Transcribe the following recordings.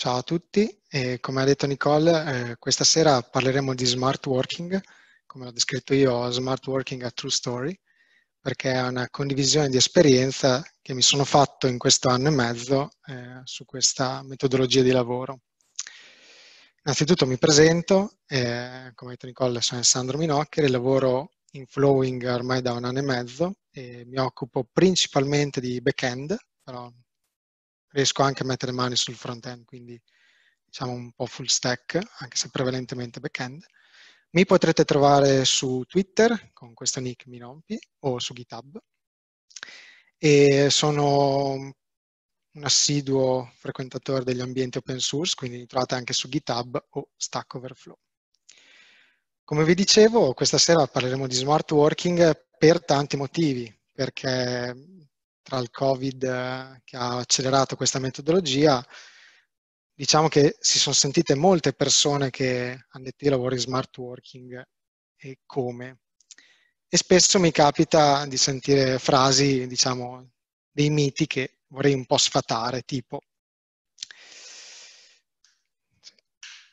Ciao a tutti, e come ha detto Nicole, eh, questa sera parleremo di smart working, come l'ho descritto io, smart working a True Story, perché è una condivisione di esperienza che mi sono fatto in questo anno e mezzo eh, su questa metodologia di lavoro. Innanzitutto mi presento, eh, come ha detto Nicole, sono Alessandro Minoccheri, lavoro in Flowing ormai da un anno e mezzo e mi occupo principalmente di back-end, però riesco anche a mettere mani sul front-end, quindi diciamo un po' full stack, anche se prevalentemente back-end. Mi potrete trovare su Twitter con questo nick Minompi o su GitHub. E sono un assiduo frequentatore degli ambienti open source, quindi li trovate anche su GitHub o Stack Overflow. Come vi dicevo, questa sera parleremo di smart working per tanti motivi, perché tra il Covid eh, che ha accelerato questa metodologia, diciamo che si sono sentite molte persone che hanno detto io lavoro in smart working e come. E spesso mi capita di sentire frasi, diciamo, dei miti che vorrei un po' sfatare, tipo...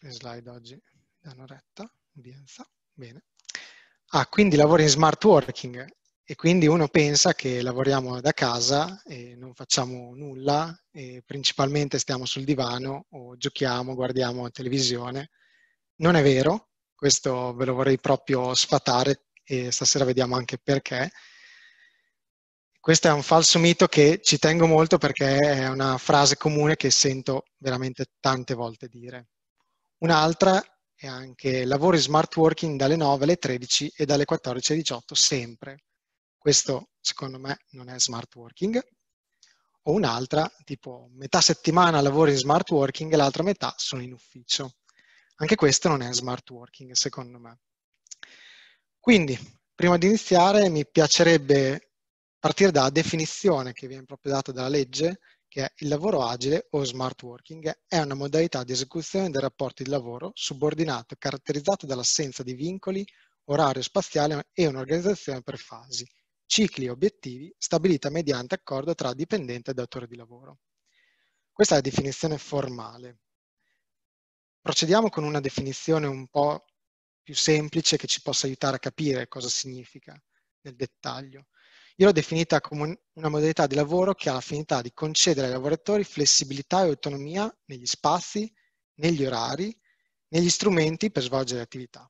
Le slide oggi danno retta, udienza, bene. Ah, quindi lavori in smart working e quindi uno pensa che lavoriamo da casa e non facciamo nulla, e principalmente stiamo sul divano o giochiamo, guardiamo televisione. Non è vero, questo ve lo vorrei proprio sfatare e stasera vediamo anche perché. Questo è un falso mito che ci tengo molto perché è una frase comune che sento veramente tante volte dire. Un'altra è anche lavori smart working dalle 9 alle 13 e dalle 14 alle 18 sempre. Questo secondo me non è smart working. O un'altra, tipo metà settimana lavori in smart working e l'altra metà sono in ufficio. Anche questo non è smart working secondo me. Quindi, prima di iniziare mi piacerebbe partire dalla definizione che viene proprio data dalla legge, che è il lavoro agile o smart working è una modalità di esecuzione del rapporto di lavoro subordinato caratterizzato dall'assenza di vincoli, orario spaziale e un'organizzazione per fasi, cicli e obiettivi stabilita mediante accordo tra dipendente e datore di lavoro. Questa è la definizione formale. Procediamo con una definizione un po' più semplice che ci possa aiutare a capire cosa significa nel dettaglio. Io l'ho definita come una modalità di lavoro che ha l'affinità di concedere ai lavoratori flessibilità e autonomia negli spazi, negli orari, negli strumenti per svolgere attività.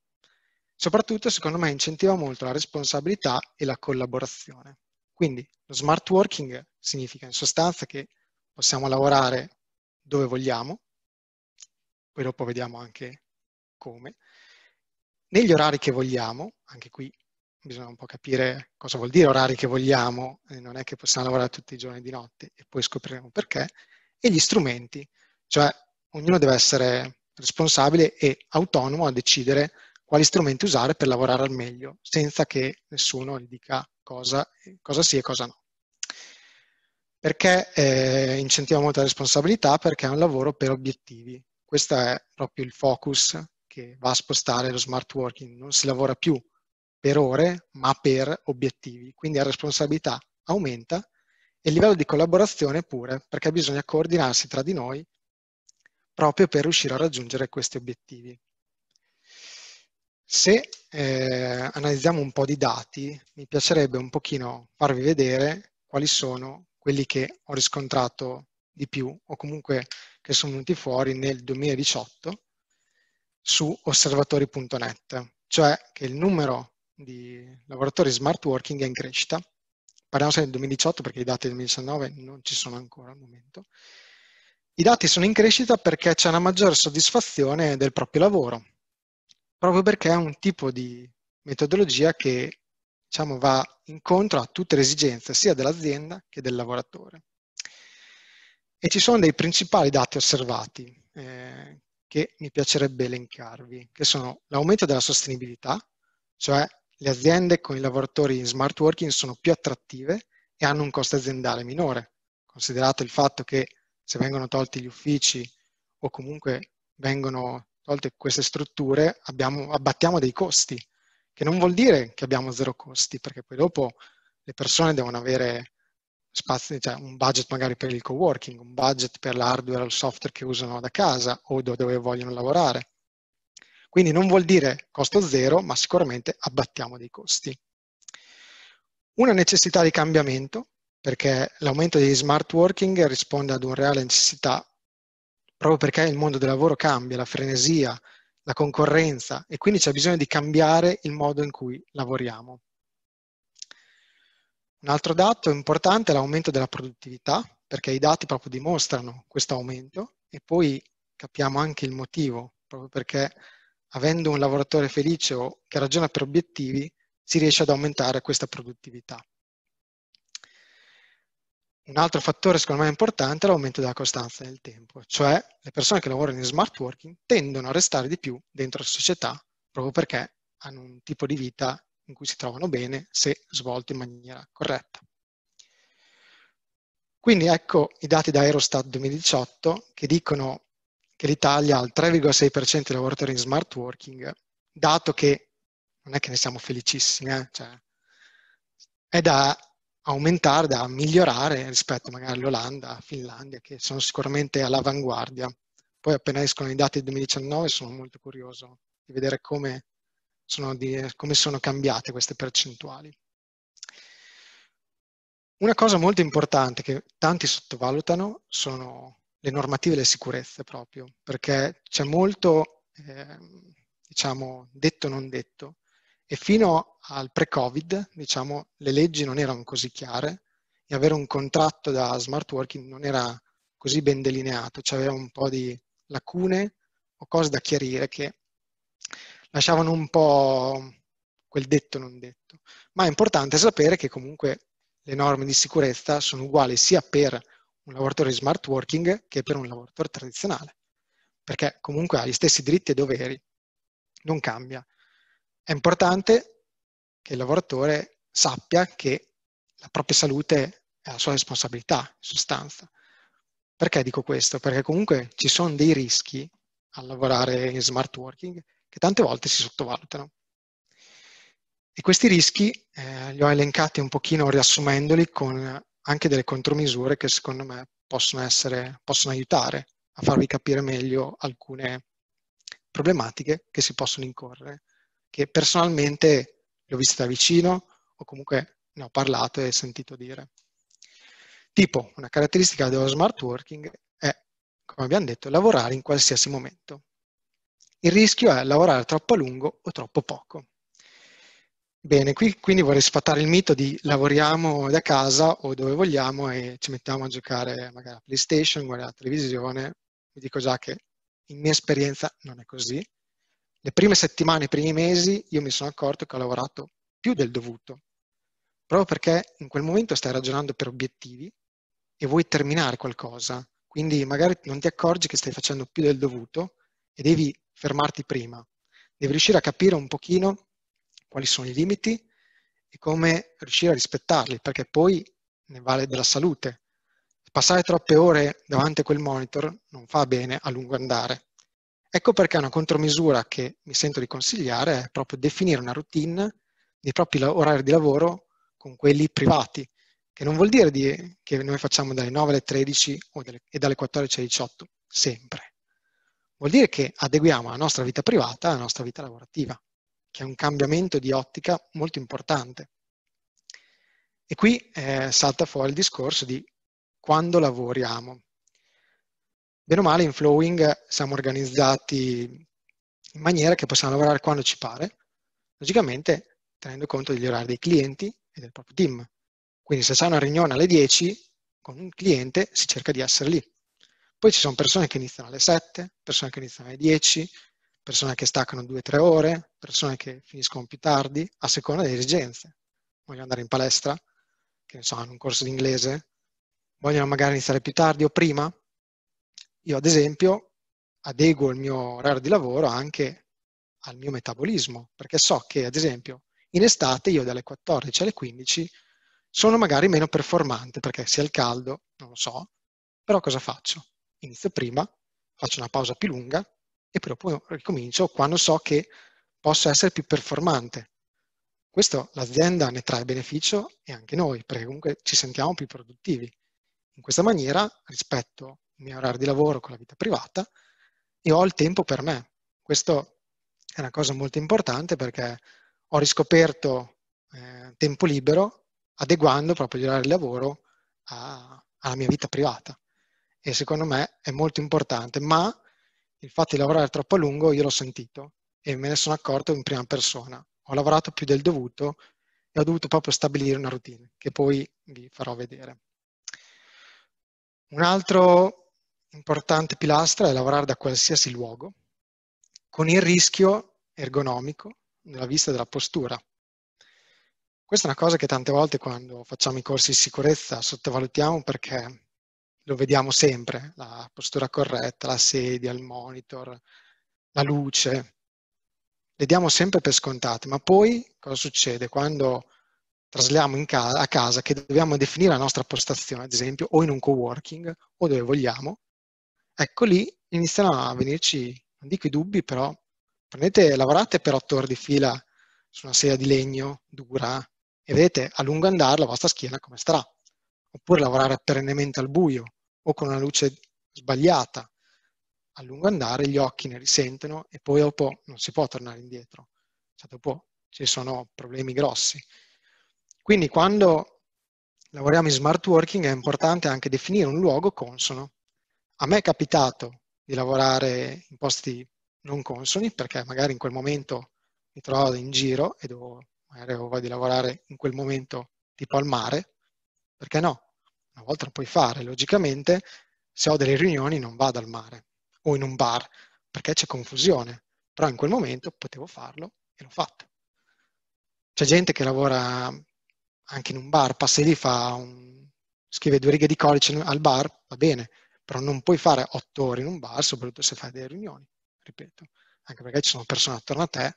Soprattutto, secondo me, incentiva molto la responsabilità e la collaborazione. Quindi lo smart working significa in sostanza che possiamo lavorare dove vogliamo, poi dopo vediamo anche come, negli orari che vogliamo, anche qui bisogna un po' capire cosa vuol dire orari che vogliamo, eh, non è che possiamo lavorare tutti i giorni di notte e poi scopriremo perché, e gli strumenti, cioè ognuno deve essere responsabile e autonomo a decidere quali strumenti usare per lavorare al meglio, senza che nessuno gli dica cosa, cosa sì e cosa no. Perché eh, incentiviamo molta responsabilità? Perché è un lavoro per obiettivi. Questo è proprio il focus che va a spostare lo smart working. Non si lavora più per ore, ma per obiettivi. Quindi la responsabilità aumenta e il livello di collaborazione pure, perché bisogna coordinarsi tra di noi proprio per riuscire a raggiungere questi obiettivi. Se eh, analizziamo un po' di dati, mi piacerebbe un pochino farvi vedere quali sono quelli che ho riscontrato di più o comunque che sono venuti fuori nel 2018 su osservatori.net, cioè che il numero di lavoratori smart working è in crescita. Parliamo sempre del 2018 perché i dati del 2019 non ci sono ancora al momento. I dati sono in crescita perché c'è una maggiore soddisfazione del proprio lavoro, proprio perché è un tipo di metodologia che diciamo, va incontro a tutte le esigenze sia dell'azienda che del lavoratore. E ci sono dei principali dati osservati eh, che mi piacerebbe elencarvi, che sono l'aumento della sostenibilità, cioè le aziende con i lavoratori in smart working sono più attrattive e hanno un costo aziendale minore, considerato il fatto che se vengono tolti gli uffici o comunque vengono tolte queste strutture, abbiamo, abbattiamo dei costi, che non vuol dire che abbiamo zero costi, perché poi dopo le persone devono avere spazi, cioè un budget magari per il co-working, un budget per l'hardware o il software che usano da casa o dove vogliono lavorare. Quindi non vuol dire costo zero, ma sicuramente abbattiamo dei costi. Una necessità di cambiamento, perché l'aumento degli smart working risponde ad una reale necessità proprio perché il mondo del lavoro cambia, la frenesia, la concorrenza e quindi c'è bisogno di cambiare il modo in cui lavoriamo. Un altro dato importante è l'aumento della produttività, perché i dati proprio dimostrano questo aumento e poi capiamo anche il motivo, proprio perché avendo un lavoratore felice o che ragiona per obiettivi si riesce ad aumentare questa produttività. Un altro fattore secondo me importante è l'aumento della costanza nel tempo, cioè le persone che lavorano in smart working tendono a restare di più dentro la società proprio perché hanno un tipo di vita in cui si trovano bene se svolto in maniera corretta. Quindi ecco i dati da Aerostat 2018 che dicono che l'Italia ha il 3,6% di lavoratori in smart working, dato che non è che ne siamo felicissimi, eh? cioè, è da aumentare, da migliorare rispetto magari all'Olanda, Finlandia, che sono sicuramente all'avanguardia. Poi appena escono i dati del 2019 sono molto curioso di vedere come sono, di, come sono cambiate queste percentuali. Una cosa molto importante che tanti sottovalutano sono le normative e le sicurezze proprio, perché c'è molto, eh, diciamo, detto non detto, e fino al pre-Covid, diciamo, le leggi non erano così chiare e avere un contratto da smart working non era così ben delineato, c'aveva un po' di lacune o cose da chiarire che lasciavano un po' quel detto non detto. Ma è importante sapere che comunque le norme di sicurezza sono uguali sia per un lavoratore di smart working che per un lavoratore tradizionale, perché comunque ha gli stessi diritti e doveri, non cambia. È importante che il lavoratore sappia che la propria salute è la sua responsabilità, in sostanza. Perché dico questo? Perché comunque ci sono dei rischi a lavorare in smart working che tante volte si sottovalutano. E questi rischi eh, li ho elencati un pochino riassumendoli con anche delle contromisure che secondo me possono, essere, possono aiutare a farvi capire meglio alcune problematiche che si possono incorrere che personalmente l'ho vista da vicino o comunque ne ho parlato e sentito dire. Tipo, una caratteristica dello smart working è, come abbiamo detto, lavorare in qualsiasi momento. Il rischio è lavorare troppo a lungo o troppo poco. Bene, qui quindi vorrei sfatare il mito di lavoriamo da casa o dove vogliamo e ci mettiamo a giocare magari a PlayStation, guardare la televisione. Vi dico già che in mia esperienza non è così le prime settimane, i primi mesi, io mi sono accorto che ho lavorato più del dovuto, proprio perché in quel momento stai ragionando per obiettivi e vuoi terminare qualcosa, quindi magari non ti accorgi che stai facendo più del dovuto e devi fermarti prima, devi riuscire a capire un pochino quali sono i limiti e come riuscire a rispettarli, perché poi ne vale della salute. Passare troppe ore davanti a quel monitor non fa bene a lungo andare. Ecco perché una contromisura che mi sento di consigliare è proprio definire una routine dei propri orari di lavoro con quelli privati, che non vuol dire di, che noi facciamo dalle 9 alle 13 delle, e dalle 14 alle 18, sempre. Vuol dire che adeguiamo la nostra vita privata alla nostra vita lavorativa, che è un cambiamento di ottica molto importante. E qui eh, salta fuori il discorso di quando lavoriamo. Bene o male in Flowing siamo organizzati in maniera che possiamo lavorare quando ci pare, logicamente tenendo conto degli orari dei clienti e del proprio team. Quindi se c'è una riunione alle 10 con un cliente si cerca di essere lì. Poi ci sono persone che iniziano alle 7, persone che iniziano alle 10, persone che staccano 2-3 ore, persone che finiscono più tardi, a seconda delle esigenze. Vogliono andare in palestra, che ne so, hanno un corso di inglese, vogliono magari iniziare più tardi o prima, io ad esempio adeguo il mio orario di lavoro anche al mio metabolismo, perché so che ad esempio in estate io dalle 14 alle 15 sono magari meno performante perché sia il caldo, non lo so, però cosa faccio? Inizio prima, faccio una pausa più lunga e poi ricomincio quando so che posso essere più performante. Questo l'azienda ne trae beneficio e anche noi, perché comunque ci sentiamo più produttivi. In questa maniera, rispetto a il mio orario di lavoro con la vita privata e ho il tempo per me. Questo è una cosa molto importante perché ho riscoperto eh, tempo libero adeguando proprio gli orari di lavoro a, alla mia vita privata. E secondo me è molto importante, ma il fatto di lavorare troppo a lungo io l'ho sentito e me ne sono accorto in prima persona. Ho lavorato più del dovuto e ho dovuto proprio stabilire una routine che poi vi farò vedere. Un altro importante pilastra è lavorare da qualsiasi luogo, con il rischio ergonomico nella vista della postura. Questa è una cosa che tante volte quando facciamo i corsi di sicurezza sottovalutiamo perché lo vediamo sempre, la postura corretta, la sedia, il monitor, la luce. Le diamo sempre per scontate, ma poi cosa succede quando trasliamo casa, a casa che dobbiamo definire la nostra postazione, ad esempio, o in un coworking o dove vogliamo, ecco lì iniziano a venirci, non dico i dubbi, però prendete, lavorate per otto ore di fila su una sedia di legno dura e vedete a lungo andare la vostra schiena come starà. Oppure lavorare perennemente al buio o con una luce sbagliata. A lungo andare gli occhi ne risentono e poi dopo non si può tornare indietro. Cioè dopo ci sono problemi grossi. Quindi quando lavoriamo in smart working è importante anche definire un luogo consono a me è capitato di lavorare in posti non consoni perché magari in quel momento mi trovavo in giro e dovevo, magari avevo voglia di lavorare in quel momento tipo al mare, perché no? Una volta lo puoi fare, logicamente se ho delle riunioni non vado al mare o in un bar perché c'è confusione, però in quel momento potevo farlo e l'ho fatto. C'è gente che lavora anche in un bar, passa lì, fa un, scrive due righe di codice al bar, va bene, però non puoi fare otto ore in un bar, soprattutto se fai delle riunioni, ripeto, anche perché ci sono persone attorno a te,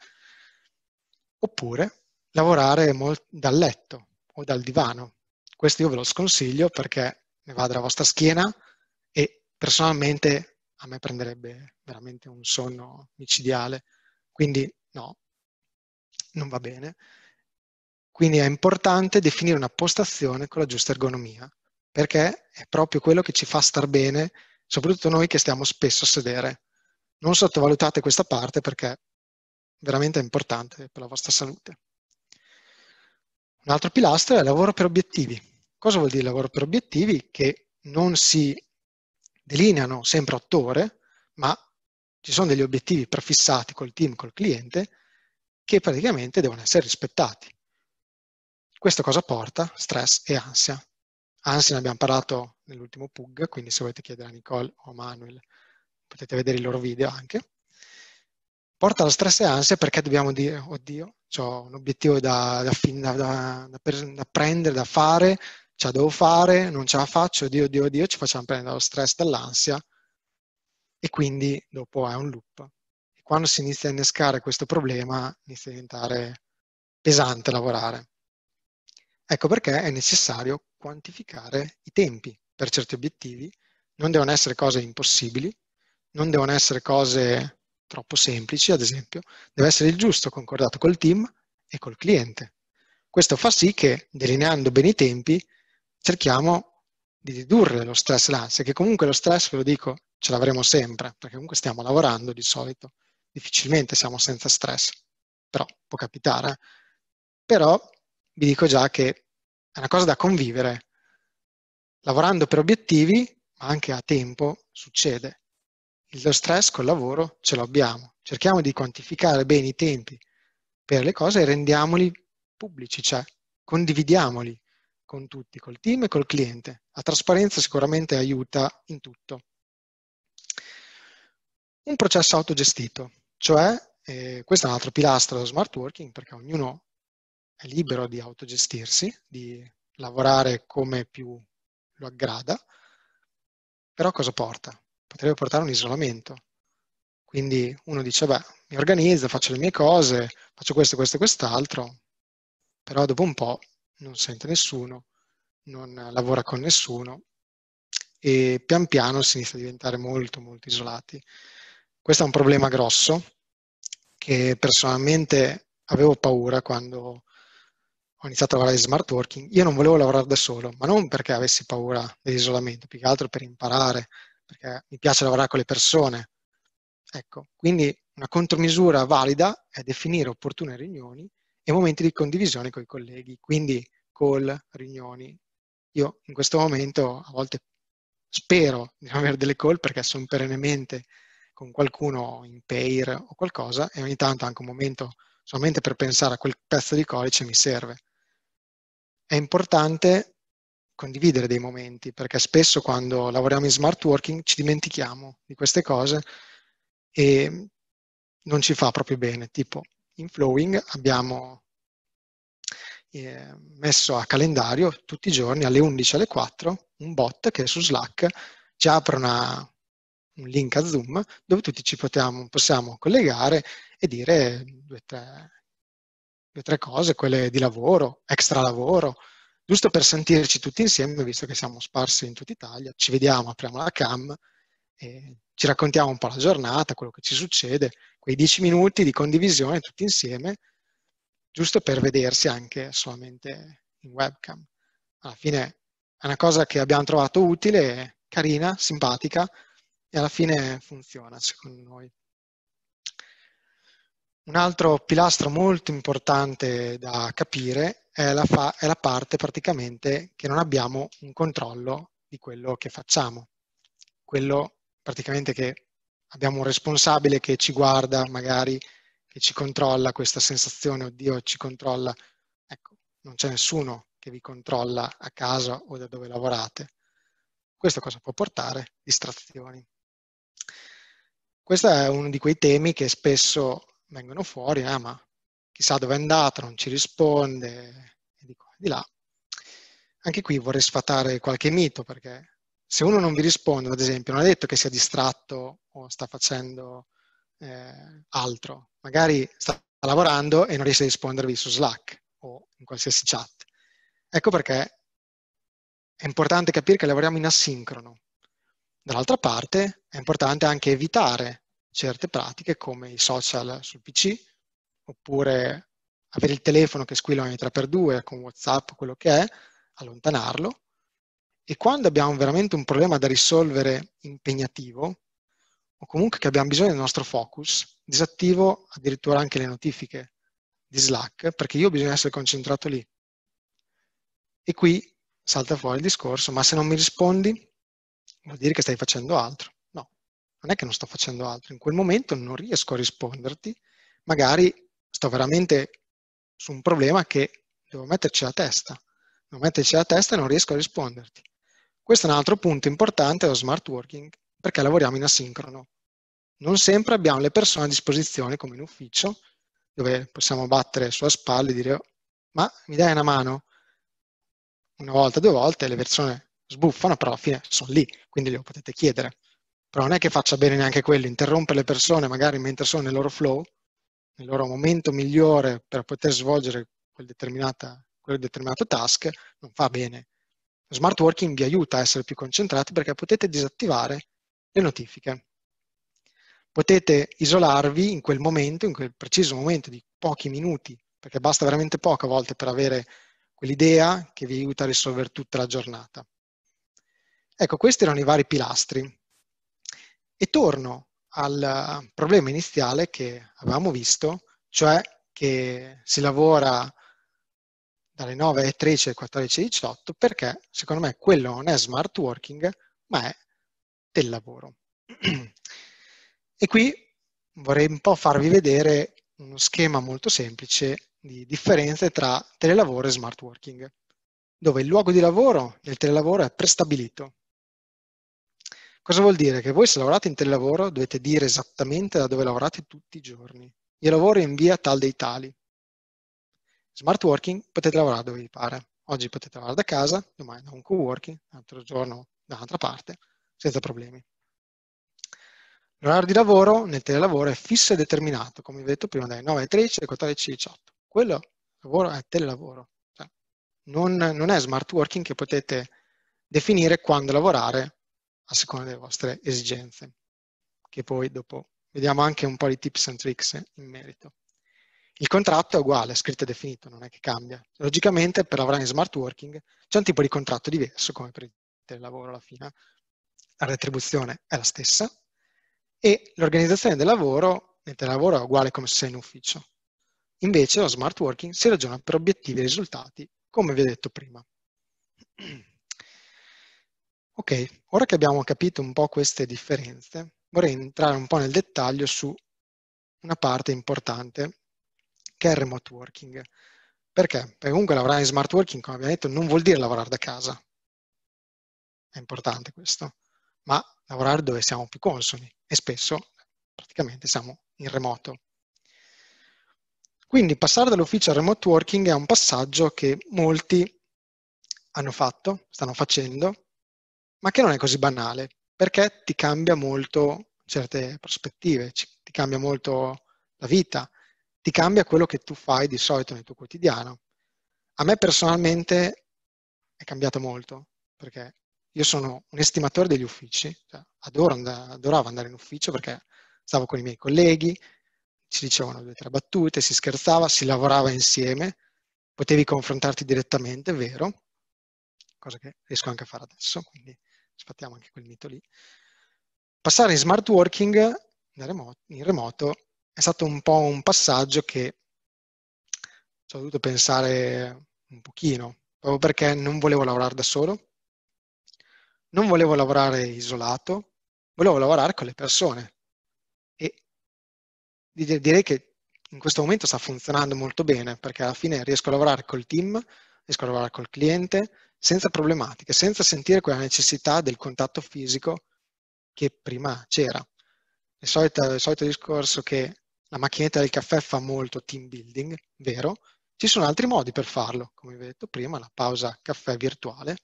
oppure lavorare dal letto o dal divano. Questo io ve lo sconsiglio perché ne va della vostra schiena e personalmente a me prenderebbe veramente un sonno micidiale, quindi no, non va bene. Quindi è importante definire una postazione con la giusta ergonomia perché è proprio quello che ci fa star bene, soprattutto noi che stiamo spesso a sedere. Non sottovalutate questa parte perché veramente è importante per la vostra salute. Un altro pilastro è il lavoro per obiettivi. Cosa vuol dire lavoro per obiettivi? Che non si delineano sempre otto ore, ma ci sono degli obiettivi prefissati col team, col cliente, che praticamente devono essere rispettati. Questo cosa porta? Stress e ansia. Anzi, ne abbiamo parlato nell'ultimo PUG, quindi se volete chiedere a Nicole o a Manuel potete vedere i loro video anche. Porta allo stress e ansia perché dobbiamo dire, oddio, ho un obiettivo da, da, da, da, prendere, da fare, ce la devo fare, non ce la faccio, oddio, oddio, oddio, ci facciamo prendere dallo stress, dall'ansia e quindi dopo è un loop. E quando si inizia a innescare questo problema inizia a diventare pesante lavorare. Ecco perché è necessario quantificare i tempi per certi obiettivi. Non devono essere cose impossibili, non devono essere cose troppo semplici, ad esempio. Deve essere il giusto concordato col team e col cliente. Questo fa sì che, delineando bene i tempi, cerchiamo di ridurre lo stress e l'ansia, che comunque lo stress, ve lo dico, ce l'avremo sempre, perché comunque stiamo lavorando di solito, difficilmente siamo senza stress, però può capitare. Però vi dico già che è una cosa da convivere. Lavorando per obiettivi, ma anche a tempo, succede. Lo stress col lavoro ce l'abbiamo. Cerchiamo di quantificare bene i tempi per le cose e rendiamoli pubblici, cioè condividiamoli con tutti, col team e col cliente. La trasparenza sicuramente aiuta in tutto. Un processo autogestito, cioè eh, questo è un altro pilastro dello smart working perché ognuno è libero di autogestirsi, di lavorare come più lo aggrada, però cosa porta? Potrebbe portare un isolamento. Quindi uno dice, beh, mi organizzo, faccio le mie cose, faccio questo, questo e quest'altro, però dopo un po' non sente nessuno, non lavora con nessuno e pian piano si inizia a diventare molto, molto isolati. Questo è un problema grosso che personalmente avevo paura quando ho iniziato a lavorare di smart working, io non volevo lavorare da solo, ma non perché avessi paura dell'isolamento, più che altro per imparare, perché mi piace lavorare con le persone. Ecco, quindi una contromisura valida è definire opportune riunioni e momenti di condivisione con i colleghi, quindi call, riunioni. Io in questo momento a volte spero di non avere delle call perché sono perennemente con qualcuno in pair o qualcosa e ogni tanto anche un momento solamente per pensare a quel pezzo di codice mi serve è importante condividere dei momenti, perché spesso quando lavoriamo in smart working ci dimentichiamo di queste cose e non ci fa proprio bene. Tipo in Flowing abbiamo eh, messo a calendario tutti i giorni alle 11 alle 4 un bot che su Slack ci apre una, un link a Zoom dove tutti ci potiamo, possiamo collegare e dire due o tre le tre cose, quelle di lavoro, extra lavoro, giusto per sentirci tutti insieme, visto che siamo sparsi in tutta Italia, ci vediamo, apriamo la cam, ci raccontiamo un po' la giornata, quello che ci succede, quei dieci minuti di condivisione tutti insieme, giusto per vedersi anche solamente in webcam. Alla fine è una cosa che abbiamo trovato utile, carina, simpatica e alla fine funziona secondo noi. Un altro pilastro molto importante da capire è la, fa- è la parte praticamente che non abbiamo un controllo di quello che facciamo. Quello praticamente che abbiamo un responsabile che ci guarda, magari che ci controlla questa sensazione, oddio, ci controlla. Ecco, non c'è nessuno che vi controlla a casa o da dove lavorate. Questo cosa può portare? Distrazioni. Questo è uno di quei temi che spesso vengono fuori, eh, ma chissà dove è andata, non ci risponde, e di qua e di là. Anche qui vorrei sfatare qualche mito, perché se uno non vi risponde, ad esempio, non è detto che sia distratto o sta facendo eh, altro, magari sta lavorando e non riesce a rispondervi su Slack o in qualsiasi chat. Ecco perché è importante capire che lavoriamo in asincrono. Dall'altra parte è importante anche evitare certe pratiche come i social sul PC, oppure avere il telefono che squilla ogni 3x2 con WhatsApp, quello che è, allontanarlo. E quando abbiamo veramente un problema da risolvere impegnativo, o comunque che abbiamo bisogno del nostro focus, disattivo addirittura anche le notifiche di Slack, perché io bisogna essere concentrato lì. E qui salta fuori il discorso, ma se non mi rispondi vuol dire che stai facendo altro non è che non sto facendo altro, in quel momento non riesco a risponderti, magari sto veramente su un problema che devo metterci la testa, devo metterci la testa e non riesco a risponderti. Questo è un altro punto importante dello smart working, perché lavoriamo in asincrono. Non sempre abbiamo le persone a disposizione come in ufficio, dove possiamo battere sulla spalla e dire oh, ma mi dai una mano? Una volta, due volte, le persone sbuffano, però alla fine sono lì, quindi glielo potete chiedere però non è che faccia bene neanche quello, interrompe le persone magari mentre sono nel loro flow, nel loro momento migliore per poter svolgere quel, quel determinato task, non fa bene. Lo smart working vi aiuta a essere più concentrati perché potete disattivare le notifiche. Potete isolarvi in quel momento, in quel preciso momento di pochi minuti, perché basta veramente poco a volte per avere quell'idea che vi aiuta a risolvere tutta la giornata. Ecco, questi erano i vari pilastri e torno al problema iniziale che avevamo visto, cioè che si lavora dalle 9 alle 13 alle 14 alle 18 perché secondo me quello non è smart working ma è del lavoro. E qui vorrei un po' farvi vedere uno schema molto semplice di differenze tra telelavoro e smart working, dove il luogo di lavoro del telelavoro è prestabilito, Cosa vuol dire? Che voi se lavorate in telelavoro dovete dire esattamente da dove lavorate tutti i giorni. Io lavoro in via tal dei tali. Smart working potete lavorare dove vi pare. Oggi potete lavorare da casa, domani da un co-working, l'altro giorno da un'altra parte, senza problemi. L'orario di lavoro nel telelavoro è fisso e determinato, come vi ho detto prima, dalle 9 alle 13 alle 14 alle 18. Quello lavoro è telelavoro. Cioè, non, non è smart working che potete definire quando lavorare a seconda delle vostre esigenze, che poi dopo vediamo anche un po' di tips and tricks in merito. Il contratto è uguale, scritto e definito, non è che cambia. Logicamente per lavorare in smart working c'è un tipo di contratto diverso, come per il lavoro alla fine. La retribuzione è la stessa e l'organizzazione del lavoro nel telelavoro è uguale come se sei in ufficio. Invece lo smart working si ragiona per obiettivi e risultati, come vi ho detto prima. Ok, ora che abbiamo capito un po' queste differenze, vorrei entrare un po' nel dettaglio su una parte importante che è il remote working. Perché? Perché comunque lavorare in smart working, come abbiamo detto, non vuol dire lavorare da casa. È importante questo. Ma lavorare dove siamo più consoni e spesso praticamente siamo in remoto. Quindi passare dall'ufficio al remote working è un passaggio che molti hanno fatto, stanno facendo ma che non è così banale, perché ti cambia molto certe prospettive, ti cambia molto la vita, ti cambia quello che tu fai di solito nel tuo quotidiano. A me personalmente è cambiato molto, perché io sono un estimatore degli uffici, cioè adoro andare, adoravo andare in ufficio perché stavo con i miei colleghi, ci dicevano due o tre battute, si scherzava, si lavorava insieme, potevi confrontarti direttamente, è vero, cosa che riesco anche a fare adesso, quindi sfattiamo anche quel mito lì, passare in smart working remoto, in remoto è stato un po' un passaggio che ci ho dovuto pensare un pochino, proprio perché non volevo lavorare da solo, non volevo lavorare isolato, volevo lavorare con le persone. E direi che in questo momento sta funzionando molto bene, perché alla fine riesco a lavorare col team, riesco a lavorare col cliente, senza problematiche, senza sentire quella necessità del contatto fisico che prima c'era. Il solito, il solito discorso che la macchinetta del caffè fa molto team building, vero? Ci sono altri modi per farlo, come vi ho detto prima, la pausa caffè virtuale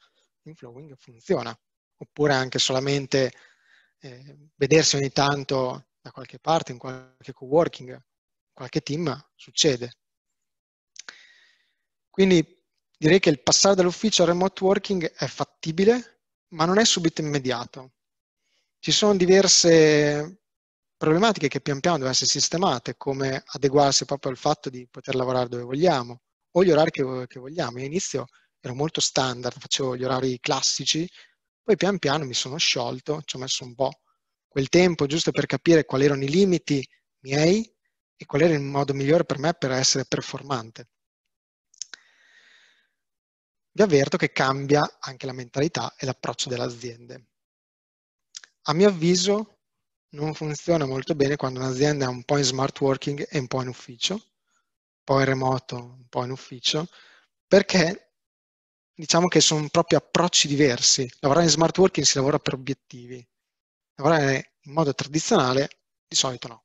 in Flowing funziona, oppure anche solamente eh, vedersi ogni tanto da qualche parte, in qualche co-working, qualche team, succede. Quindi Direi che il passare dall'ufficio al remote working è fattibile, ma non è subito immediato. Ci sono diverse problematiche che pian piano devono essere sistemate, come adeguarsi proprio al fatto di poter lavorare dove vogliamo o gli orari che, vogliamo. Io all'inizio ero molto standard, facevo gli orari classici, poi pian piano mi sono sciolto, ci ho messo un po' quel tempo giusto per capire quali erano i limiti miei e qual era il modo migliore per me per essere performante vi avverto che cambia anche la mentalità e l'approccio delle aziende. A mio avviso non funziona molto bene quando un'azienda è un po' in smart working e un po' in ufficio, poi in remoto, un po' in ufficio, perché diciamo che sono proprio approcci diversi. Lavorare in smart working si lavora per obiettivi, lavorare in modo tradizionale di solito no.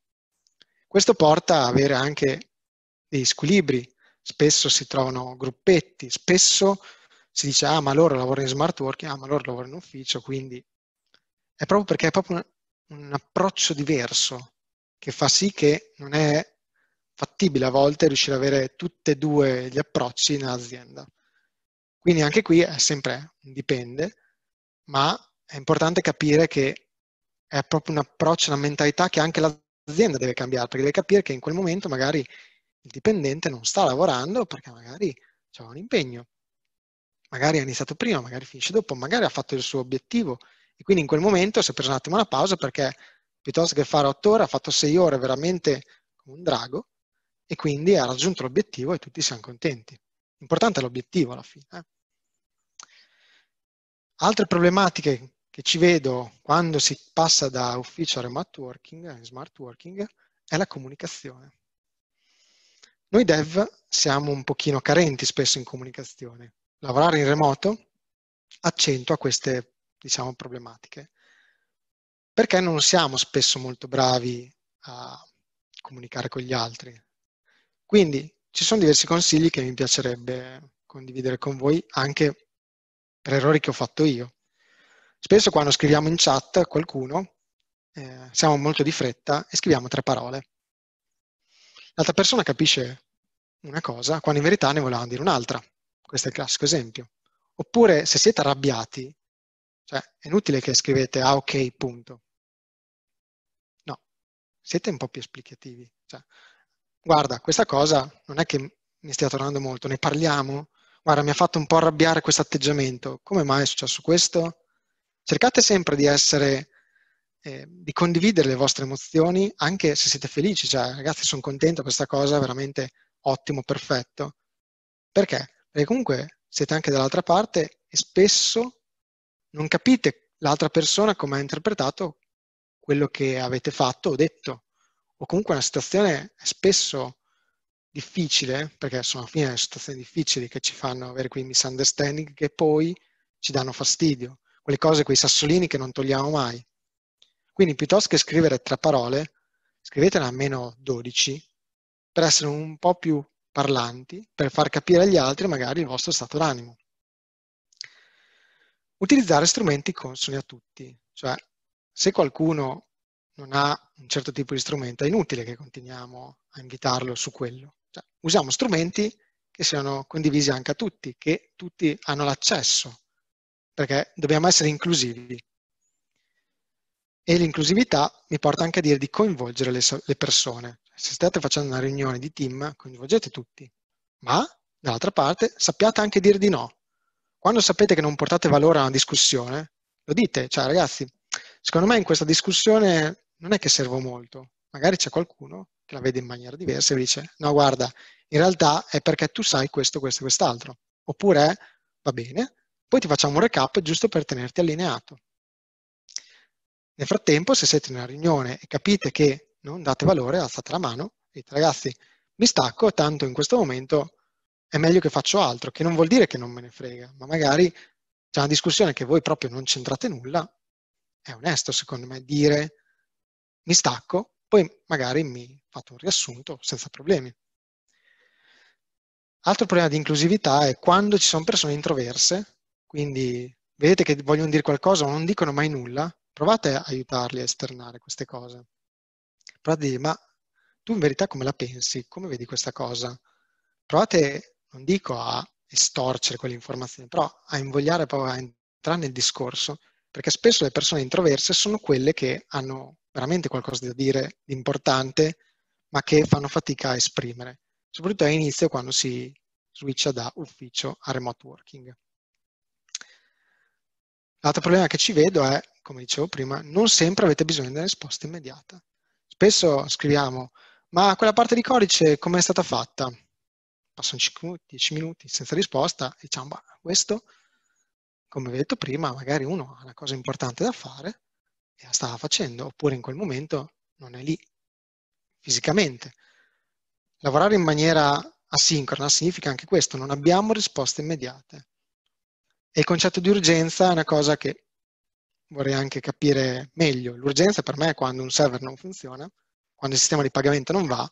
Questo porta a avere anche dei squilibri, spesso si trovano gruppetti, spesso si dice ah ma loro lavorano in smart working, ah ma loro lavorano in ufficio, quindi è proprio perché è proprio un, un approccio diverso che fa sì che non è fattibile a volte riuscire ad avere tutti e due gli approcci in azienda. Quindi anche qui è sempre dipende, ma è importante capire che è proprio un approccio, una mentalità che anche l'azienda deve cambiare, perché deve capire che in quel momento magari il dipendente non sta lavorando perché magari c'è un impegno magari ha iniziato prima, magari finisce dopo, magari ha fatto il suo obiettivo e quindi in quel momento si è preso un attimo una pausa perché piuttosto che fare otto ore ha fatto sei ore veramente come un drago e quindi ha raggiunto l'obiettivo e tutti siamo contenti. Importante è l'obiettivo alla fine. Eh? Altre problematiche che ci vedo quando si passa da ufficio a remote working, eh, smart working, è la comunicazione. Noi dev siamo un pochino carenti spesso in comunicazione lavorare in remoto accentua queste diciamo, problematiche. Perché non siamo spesso molto bravi a comunicare con gli altri. Quindi ci sono diversi consigli che mi piacerebbe condividere con voi anche per errori che ho fatto io. Spesso quando scriviamo in chat qualcuno eh, siamo molto di fretta e scriviamo tre parole. L'altra persona capisce una cosa quando in verità ne volevamo dire un'altra. Questo è il classico esempio. Oppure se siete arrabbiati, cioè è inutile che scrivete ah ok, punto. No, siete un po' più esplicativi. Cioè, guarda, questa cosa non è che mi stia tornando molto, ne parliamo? Guarda, mi ha fatto un po' arrabbiare questo atteggiamento. Come mai è successo questo? Cercate sempre di essere eh, di condividere le vostre emozioni anche se siete felici, cioè ragazzi sono contento questa cosa, è veramente ottimo, perfetto. Perché? Perché comunque siete anche dall'altra parte e spesso non capite l'altra persona come ha interpretato quello che avete fatto o detto. O comunque una situazione è spesso difficile, perché sono alla fine situazioni difficili che ci fanno avere quei misunderstanding che poi ci danno fastidio. Quelle cose, quei sassolini che non togliamo mai. Quindi piuttosto che scrivere tre parole, scrivetene almeno 12 per essere un po' più parlanti per far capire agli altri magari il vostro stato d'animo. Utilizzare strumenti consoni a tutti, cioè se qualcuno non ha un certo tipo di strumento è inutile che continuiamo a invitarlo su quello. Cioè, usiamo strumenti che siano condivisi anche a tutti, che tutti hanno l'accesso, perché dobbiamo essere inclusivi. E l'inclusività mi porta anche a dire di coinvolgere le, persone se state facendo una riunione di team, coinvolgete tutti, ma dall'altra parte sappiate anche dire di no. Quando sapete che non portate valore a una discussione, lo dite, cioè ragazzi, secondo me in questa discussione non è che servo molto, magari c'è qualcuno che la vede in maniera diversa e vi dice no guarda, in realtà è perché tu sai questo, questo e quest'altro, oppure va bene, poi ti facciamo un recap giusto per tenerti allineato. Nel frattempo, se siete in una riunione e capite che non date valore, alzate la mano, dite ragazzi mi stacco, tanto in questo momento è meglio che faccio altro, che non vuol dire che non me ne frega, ma magari c'è una discussione che voi proprio non c'entrate nulla, è onesto secondo me dire mi stacco, poi magari mi fate un riassunto senza problemi. Altro problema di inclusività è quando ci sono persone introverse, quindi vedete che vogliono dire qualcosa o non dicono mai nulla, provate a aiutarli a esternare queste cose prova a dire, ma tu in verità come la pensi? Come vedi questa cosa? Provate, non dico a estorcere quelle informazioni, però a invogliare proprio a entrare nel discorso, perché spesso le persone introverse sono quelle che hanno veramente qualcosa da dire di importante, ma che fanno fatica a esprimere, soprattutto all'inizio quando si switcha da ufficio a remote working. L'altro problema che ci vedo è, come dicevo prima, non sempre avete bisogno di una risposta immediata. Spesso scriviamo, ma quella parte di codice come è stata fatta? Passano 10 minuti senza risposta e diciamo, ma questo, come vi ho detto prima, magari uno ha una cosa importante da fare e la stava facendo, oppure in quel momento non è lì fisicamente. Lavorare in maniera asincrona significa anche questo, non abbiamo risposte immediate. E il concetto di urgenza è una cosa che vorrei anche capire meglio. L'urgenza per me è quando un server non funziona, quando il sistema di pagamento non va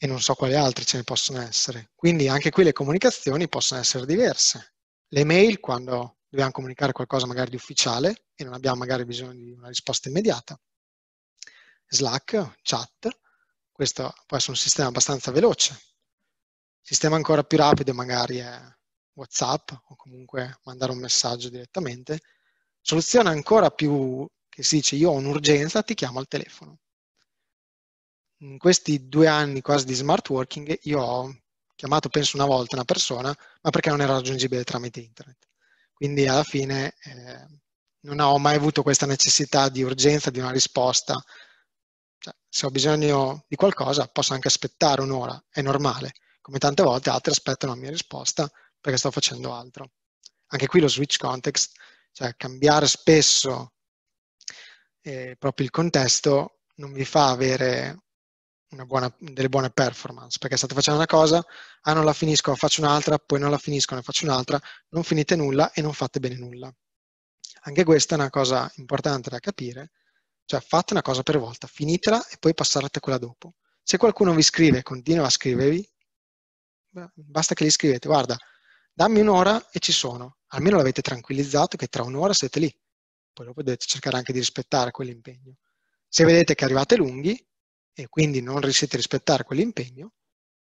e non so quali altri ce ne possono essere. Quindi anche qui le comunicazioni possono essere diverse. Le mail quando dobbiamo comunicare qualcosa magari di ufficiale e non abbiamo magari bisogno di una risposta immediata. Slack, chat, questo può essere un sistema abbastanza veloce. sistema ancora più rapido magari è WhatsApp o comunque mandare un messaggio direttamente Soluzione ancora più che si dice io ho un'urgenza, ti chiamo al telefono. In questi due anni quasi di smart working io ho chiamato penso una volta una persona, ma perché non era raggiungibile tramite internet. Quindi alla fine eh, non ho mai avuto questa necessità di urgenza, di una risposta. Cioè, se ho bisogno di qualcosa posso anche aspettare un'ora, è normale. Come tante volte altri aspettano la mia risposta perché sto facendo altro. Anche qui lo switch context cioè cambiare spesso eh, proprio il contesto non vi fa avere buona, delle buone performance, perché state facendo una cosa, ah non la finisco, faccio un'altra, poi non la finisco, ne faccio un'altra, non finite nulla e non fate bene nulla. Anche questa è una cosa importante da capire, cioè fate una cosa per volta, finitela e poi passate a quella dopo. Se qualcuno vi scrive, continua a scrivervi, basta che gli scrivete, guarda, dammi un'ora e ci sono. Almeno l'avete tranquillizzato che tra un'ora siete lì. Poi lo potete cercare anche di rispettare quell'impegno. Se vedete che arrivate lunghi e quindi non riuscite a rispettare quell'impegno,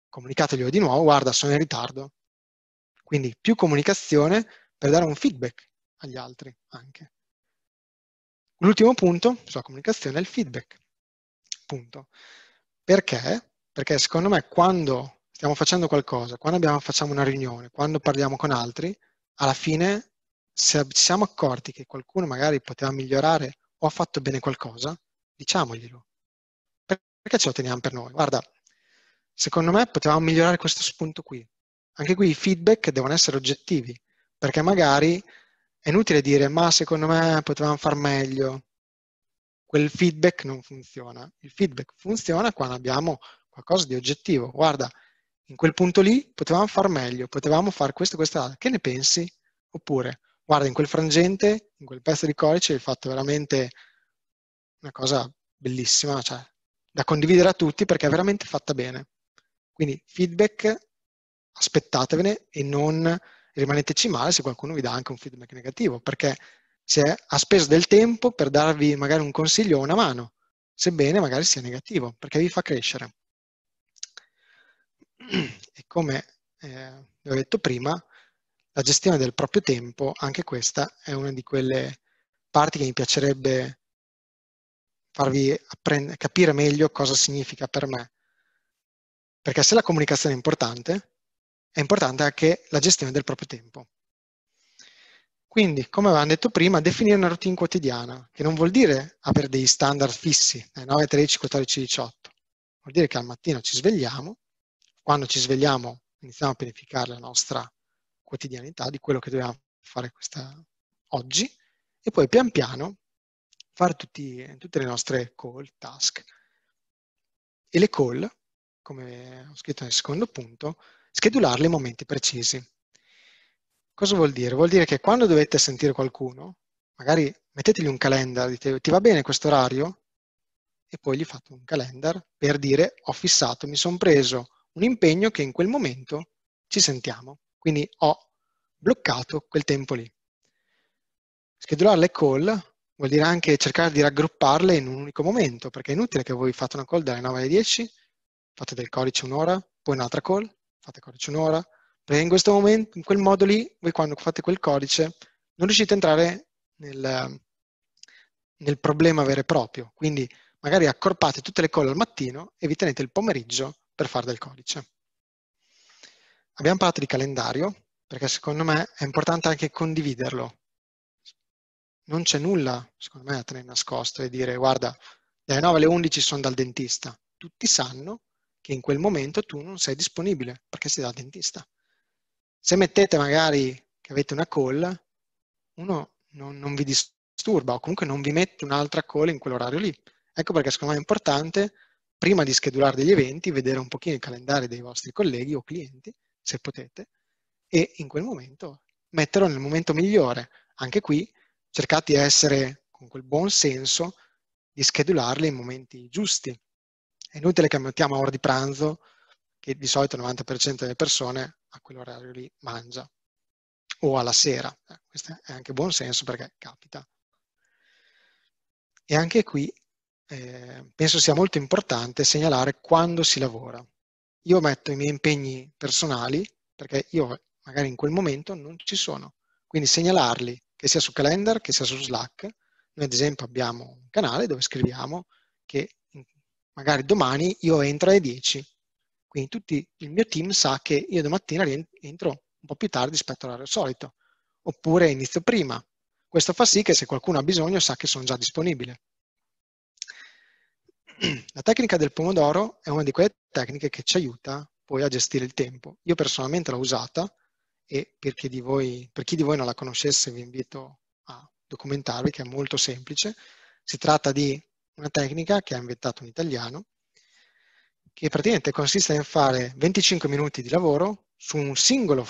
comunicateglielo di nuovo, guarda, sono in ritardo. Quindi più comunicazione per dare un feedback agli altri anche. L'ultimo punto sulla comunicazione è il feedback. Punto. Perché? Perché secondo me quando stiamo facendo qualcosa, quando abbiamo, facciamo una riunione, quando parliamo con altri, alla fine se ci siamo accorti che qualcuno magari poteva migliorare o ha fatto bene qualcosa, diciamoglielo. Perché ce lo teniamo per noi? Guarda, secondo me potevamo migliorare questo spunto qui. Anche qui i feedback devono essere oggettivi, perché magari è inutile dire ma secondo me potevamo far meglio. Quel feedback non funziona. Il feedback funziona quando abbiamo qualcosa di oggettivo. Guarda, in quel punto lì potevamo far meglio, potevamo fare questo, questo, che ne pensi? Oppure, guarda, in quel frangente, in quel pezzo di codice hai fatto veramente una cosa bellissima, cioè da condividere a tutti perché è veramente fatta bene. Quindi feedback, aspettatevene e non rimaneteci male se qualcuno vi dà anche un feedback negativo, perché si è, ha speso del tempo per darvi magari un consiglio o una mano, sebbene magari sia negativo, perché vi fa crescere. e come eh, vi ho detto prima, la gestione del proprio tempo, anche questa è una di quelle parti che mi piacerebbe farvi capire meglio cosa significa per me. Perché se la comunicazione è importante, è importante anche la gestione del proprio tempo. Quindi, come avevamo detto prima, definire una routine quotidiana, che non vuol dire avere degli standard fissi, dalle 9, 13, 14, 18. Vuol dire che al mattino ci svegliamo, quando ci svegliamo iniziamo a pianificare la nostra quotidianità di quello che dobbiamo fare questa, oggi e poi pian piano fare tutti, tutte le nostre call, task. E le call, come ho scritto nel secondo punto, schedularle in momenti precisi. Cosa vuol dire? Vuol dire che quando dovete sentire qualcuno, magari mettetegli un calendar, dite ti va bene questo orario? E poi gli fate un calendar per dire ho fissato, mi sono preso un impegno che in quel momento ci sentiamo. Quindi ho bloccato quel tempo lì. Schedulare le call vuol dire anche cercare di raggrupparle in un unico momento, perché è inutile che voi fate una call dalle 9 alle 10, fate del codice un'ora, poi un'altra call, fate codice un'ora, perché in questo momento, in quel modo lì, voi quando fate quel codice non riuscite a entrare nel, nel problema vero e proprio. Quindi magari accorpate tutte le call al mattino e vi tenete il pomeriggio per fare del codice. Abbiamo parlato di calendario, perché secondo me è importante anche condividerlo. Non c'è nulla, secondo me, a tenere nascosto e dire guarda, dalle 9 alle 11 sono dal dentista. Tutti sanno che in quel momento tu non sei disponibile perché sei dal dentista. Se mettete magari che avete una call, uno non, non vi disturba o comunque non vi mette un'altra call in quell'orario lì. Ecco perché secondo me è importante prima di schedulare degli eventi, vedere un pochino il calendario dei vostri colleghi o clienti, se potete, e in quel momento metterlo nel momento migliore. Anche qui cercate di essere con quel buon senso di schedularli in momenti giusti. È inutile che mettiamo a ora di pranzo, che di solito il 90% delle persone a quell'orario lì mangia, o alla sera. Eh, questo è anche buon senso perché capita. E anche qui eh, penso sia molto importante segnalare quando si lavora. Io metto i miei impegni personali perché io magari in quel momento non ci sono, quindi segnalarli che sia su Calendar, che sia su Slack. Noi ad esempio abbiamo un canale dove scriviamo che magari domani io entro alle 10, quindi tutti, il mio team sa che io domattina entro un po' più tardi rispetto all'orario solito, oppure inizio prima. Questo fa sì che se qualcuno ha bisogno sa che sono già disponibile. La tecnica del pomodoro è una di quelle tecniche che ci aiuta poi a gestire il tempo. Io personalmente l'ho usata e per chi, di voi, per chi di voi non la conoscesse vi invito a documentarvi che è molto semplice. Si tratta di una tecnica che ha inventato un italiano che praticamente consiste nel fare 25 minuti di lavoro su un singolo,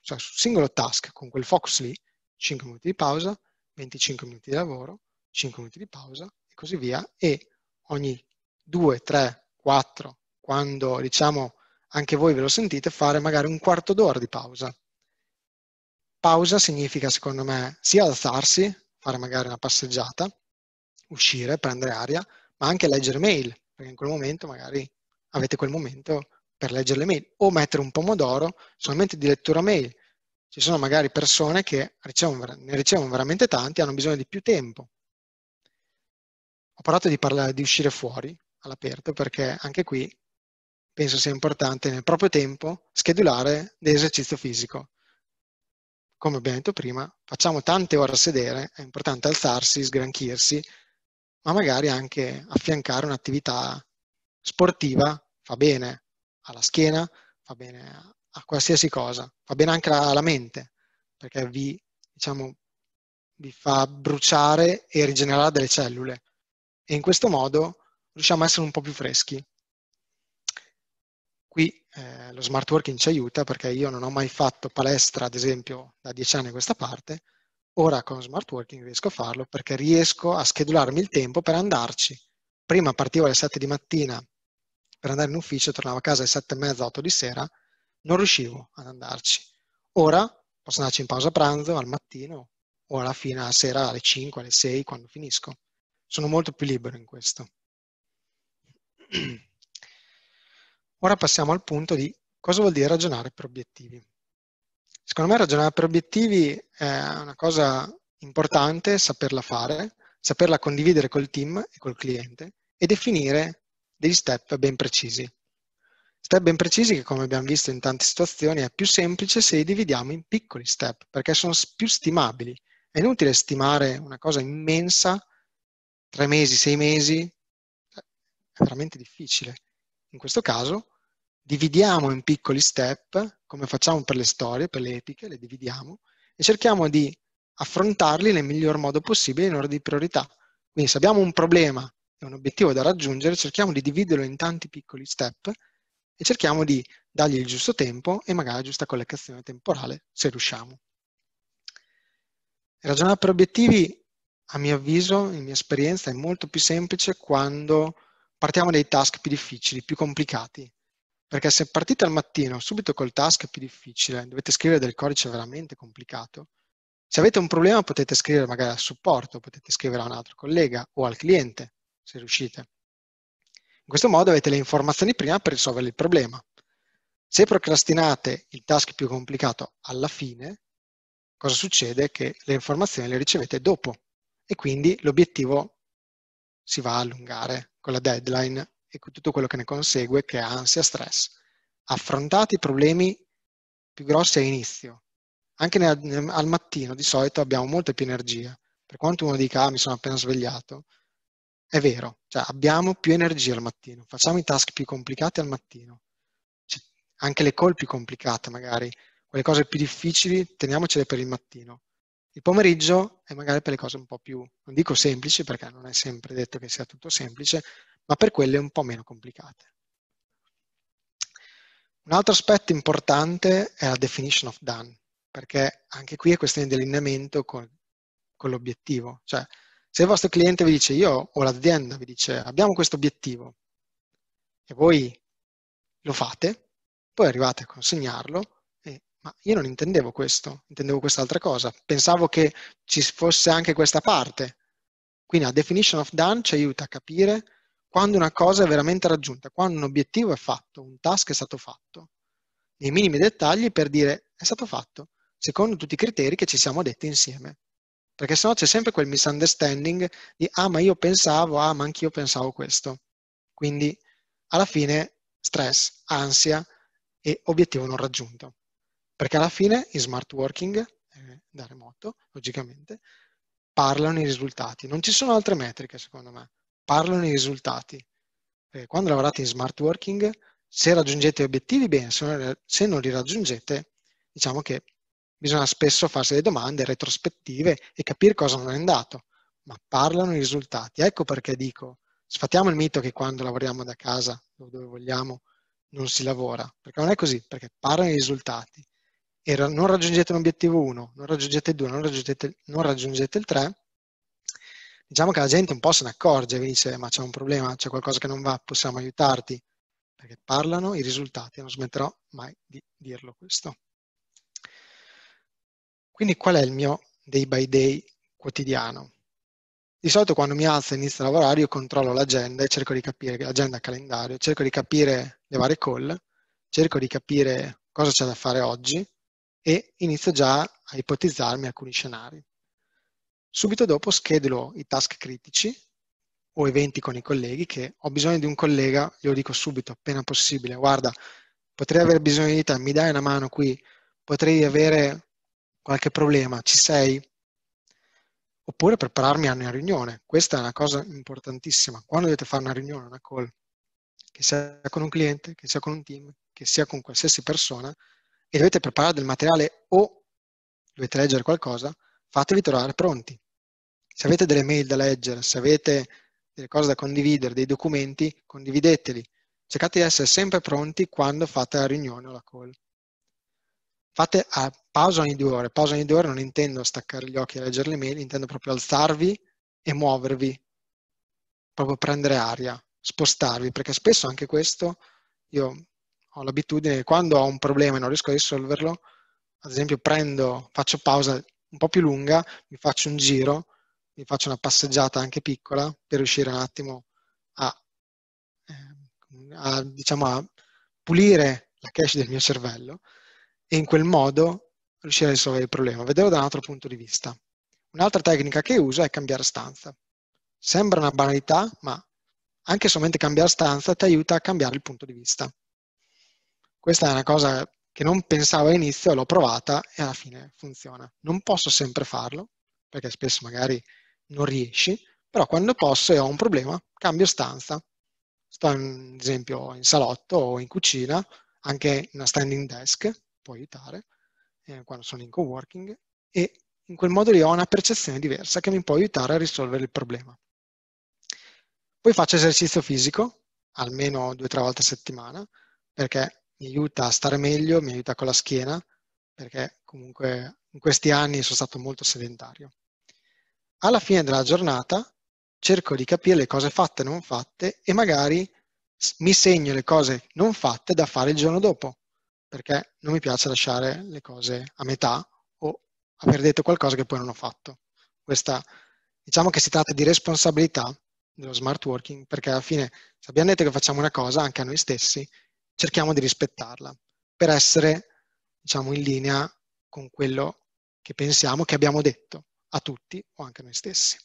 cioè su un singolo task con quel focus lì, 5 minuti di pausa, 25 minuti di lavoro, 5 minuti di pausa e così via e ogni 2, 3, 4, quando diciamo anche voi ve lo sentite, fare magari un quarto d'ora di pausa. Pausa significa, secondo me, sia alzarsi, fare magari una passeggiata, uscire, prendere aria, ma anche leggere mail, perché in quel momento magari avete quel momento per leggere le mail, o mettere un pomodoro solamente di lettura mail. Ci sono magari persone che ricevono, ne ricevono veramente tanti, e hanno bisogno di più tempo. Ho parlato di, parlare, di uscire fuori all'aperto perché anche qui penso sia importante nel proprio tempo schedulare l'esercizio fisico. Come abbiamo detto prima, facciamo tante ore a sedere, è importante alzarsi, sgranchirsi, ma magari anche affiancare un'attività sportiva, fa bene alla schiena, fa bene a qualsiasi cosa, fa bene anche alla mente, perché vi, diciamo, vi fa bruciare e rigenerare delle cellule e in questo modo riusciamo a essere un po' più freschi. Qui eh, lo smart working ci aiuta perché io non ho mai fatto palestra, ad esempio, da dieci anni a questa parte, ora con smart working riesco a farlo perché riesco a schedularmi il tempo per andarci. Prima partivo alle 7 di mattina per andare in ufficio, tornavo a casa alle 7 e mezza, 8 di sera, non riuscivo ad andarci. Ora posso andarci in pausa pranzo, al mattino o alla fine, alla sera, alle 5, alle 6, quando finisco sono molto più libero in questo. Ora passiamo al punto di cosa vuol dire ragionare per obiettivi. Secondo me ragionare per obiettivi è una cosa importante, saperla fare, saperla condividere col team e col cliente e definire degli step ben precisi. Step ben precisi che come abbiamo visto in tante situazioni è più semplice se li dividiamo in piccoli step perché sono più stimabili. È inutile stimare una cosa immensa tre mesi, sei mesi, è veramente difficile. In questo caso dividiamo in piccoli step, come facciamo per le storie, per le epiche, le dividiamo e cerchiamo di affrontarli nel miglior modo possibile in ordine di priorità. Quindi se abbiamo un problema e un obiettivo da raggiungere, cerchiamo di dividerlo in tanti piccoli step e cerchiamo di dargli il giusto tempo e magari la giusta collocazione temporale se riusciamo. Ragionare per obiettivi a mio avviso, in mia esperienza, è molto più semplice quando partiamo dai task più difficili, più complicati. Perché se partite al mattino subito col task più difficile, dovete scrivere del codice veramente complicato, se avete un problema potete scrivere magari al supporto, potete scrivere a un altro collega o al cliente, se riuscite. In questo modo avete le informazioni prima per risolvere il problema. Se procrastinate il task più complicato alla fine, cosa succede? Che le informazioni le ricevete dopo e quindi l'obiettivo si va a allungare con la deadline e con tutto quello che ne consegue che è ansia, stress. Affrontate i problemi più grossi all'inizio. Anche nel, nel, al mattino di solito abbiamo molta più energia. Per quanto uno dica ah, mi sono appena svegliato, è vero, cioè abbiamo più energia al mattino, facciamo i task più complicati al mattino, cioè, anche le call più complicate magari, quelle cose più difficili teniamocele per il mattino il pomeriggio è magari per le cose un po' più, non dico semplici perché non è sempre detto che sia tutto semplice, ma per quelle un po' meno complicate. Un altro aspetto importante è la definition of done, perché anche qui è questione di allineamento con, con l'obiettivo. Cioè, se il vostro cliente vi dice io o l'azienda vi dice abbiamo questo obiettivo e voi lo fate, poi arrivate a consegnarlo, ma io non intendevo questo, intendevo quest'altra cosa. Pensavo che ci fosse anche questa parte. Quindi la definition of done ci aiuta a capire quando una cosa è veramente raggiunta, quando un obiettivo è fatto, un task è stato fatto, nei minimi dettagli per dire è stato fatto, secondo tutti i criteri che ci siamo detti insieme. Perché sennò c'è sempre quel misunderstanding di ah ma io pensavo, ah ma anch'io pensavo questo. Quindi alla fine stress, ansia e obiettivo non raggiunto. Perché alla fine in smart working, eh, da remoto, logicamente, parlano i risultati. Non ci sono altre metriche, secondo me. Parlano i risultati. Eh, quando lavorate in smart working, se raggiungete gli obiettivi, bene. Se non li raggiungete, diciamo che bisogna spesso farsi delle domande retrospettive e capire cosa non è andato, ma parlano i risultati. Ecco perché dico, sfattiamo il mito che quando lavoriamo da casa, dove vogliamo, non si lavora, perché non è così, perché parlano i risultati era non raggiungete l'obiettivo 1, non raggiungete il 2, non raggiungete, non raggiungete il 3, diciamo che la gente un po' se ne accorge, vi dice ma c'è un problema, c'è qualcosa che non va, possiamo aiutarti, perché parlano i risultati, non smetterò mai di dirlo questo. Quindi qual è il mio day by day quotidiano? Di solito quando mi alzo e inizio a lavorare io controllo l'agenda e cerco di capire l'agenda calendario, cerco di capire le varie call, cerco di capire cosa c'è da fare oggi, e inizio già a ipotizzarmi alcuni scenari. Subito dopo schedulo i task critici o eventi con i colleghi che ho bisogno di un collega, glielo dico subito appena possibile, guarda, potrei aver bisogno di te, mi dai una mano qui, potrei avere qualche problema, ci sei? Oppure prepararmi a una riunione, questa è una cosa importantissima, quando dovete fare una riunione, una call, che sia con un cliente, che sia con un team, che sia con qualsiasi persona, e dovete preparare del materiale o dovete leggere qualcosa, fatevi trovare pronti. Se avete delle mail da leggere, se avete delle cose da condividere, dei documenti, condivideteli. Cercate di essere sempre pronti quando fate la riunione o la call. Fate a ah, pausa ogni due ore. Pausa ogni due ore non intendo staccare gli occhi e leggere le mail, intendo proprio alzarvi e muovervi, proprio prendere aria, spostarvi, perché spesso anche questo, io ho l'abitudine, quando ho un problema e non riesco a risolverlo, ad esempio prendo, faccio pausa un po' più lunga, mi faccio un giro, mi faccio una passeggiata anche piccola per riuscire un attimo a, ehm, a, diciamo, a pulire la cache del mio cervello e in quel modo riuscire a risolvere il problema, vederlo da un altro punto di vista. Un'altra tecnica che uso è cambiare stanza. Sembra una banalità, ma anche solamente cambiare stanza ti aiuta a cambiare il punto di vista. Questa è una cosa che non pensavo all'inizio, l'ho provata e alla fine funziona. Non posso sempre farlo, perché spesso magari non riesci, però quando posso e ho un problema, cambio stanza. Sto ad esempio in salotto o in cucina, anche una standing desk può aiutare, eh, quando sono in co-working, e in quel modo lì ho una percezione diversa che mi può aiutare a risolvere il problema. Poi faccio esercizio fisico, almeno due o tre volte a settimana, perché mi aiuta a stare meglio, mi aiuta con la schiena, perché comunque in questi anni sono stato molto sedentario. Alla fine della giornata cerco di capire le cose fatte e non fatte e magari mi segno le cose non fatte da fare il giorno dopo, perché non mi piace lasciare le cose a metà o aver detto qualcosa che poi non ho fatto. Questa, diciamo che si tratta di responsabilità dello smart working, perché alla fine se abbiamo detto che facciamo una cosa, anche a noi stessi cerchiamo di rispettarla per essere diciamo, in linea con quello che pensiamo, che abbiamo detto a tutti o anche a noi stessi.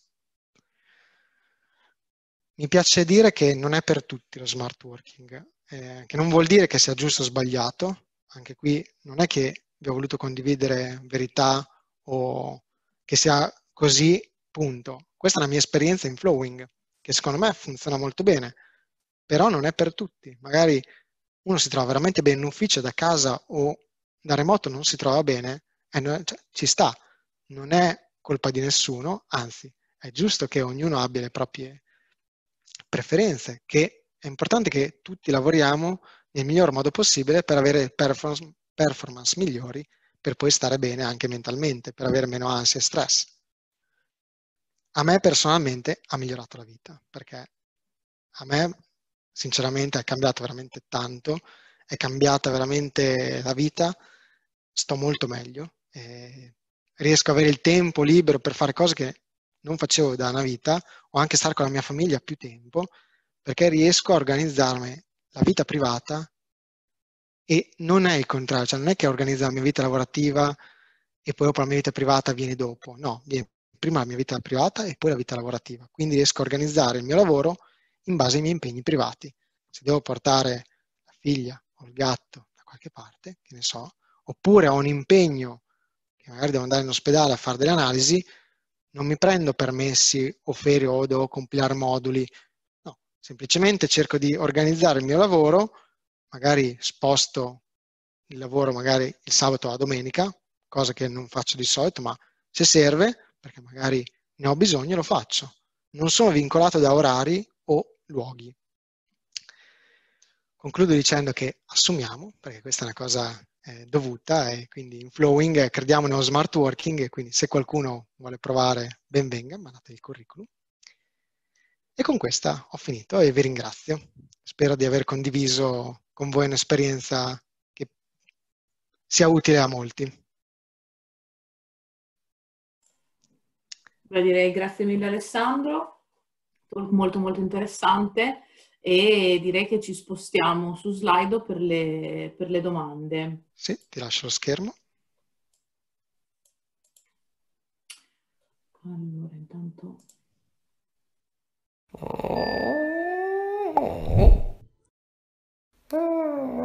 Mi piace dire che non è per tutti lo smart working, eh, che non vuol dire che sia giusto o sbagliato, anche qui non è che vi ho voluto condividere verità o che sia così, punto. Questa è la mia esperienza in flowing, che secondo me funziona molto bene, però non è per tutti. Magari uno si trova veramente bene in ufficio, da casa o da remoto non si trova bene, eh, non, cioè, ci sta, non è colpa di nessuno, anzi è giusto che ognuno abbia le proprie preferenze, che è importante che tutti lavoriamo nel miglior modo possibile per avere performance, performance migliori, per poi stare bene anche mentalmente, per avere meno ansia e stress. A me personalmente ha migliorato la vita, perché a me sinceramente è cambiato veramente tanto, è cambiata veramente la vita, sto molto meglio, eh, riesco ad avere il tempo libero per fare cose che non facevo da una vita o anche stare con la mia famiglia più tempo perché riesco a organizzarmi la vita privata e non è il contrario, cioè non è che organizzo la mia vita lavorativa e poi dopo la mia vita privata viene dopo, no, viene prima la mia vita privata e poi la vita lavorativa, quindi riesco a organizzare il mio lavoro in base ai miei impegni privati. Se devo portare la figlia o il gatto da qualche parte, che ne so, oppure ho un impegno che magari devo andare in ospedale a fare delle analisi, non mi prendo permessi o ferie o devo compilare moduli, no, semplicemente cerco di organizzare il mio lavoro, magari sposto il lavoro magari il sabato o la domenica, cosa che non faccio di solito, ma se serve, perché magari ne ho bisogno, lo faccio. Non sono vincolato da orari luoghi. Concludo dicendo che assumiamo, perché questa è una cosa eh, dovuta e quindi in Flowing eh, crediamo nello smart working e quindi se qualcuno vuole provare ben venga, mandate il curriculum. E con questa ho finito e vi ringrazio. Spero di aver condiviso con voi un'esperienza che sia utile a molti. direi grazie mille Alessandro talk molto molto interessante e direi che ci spostiamo su Slido per le, per le domande. Sì, ti lascio lo schermo. Allora, intanto... Oh.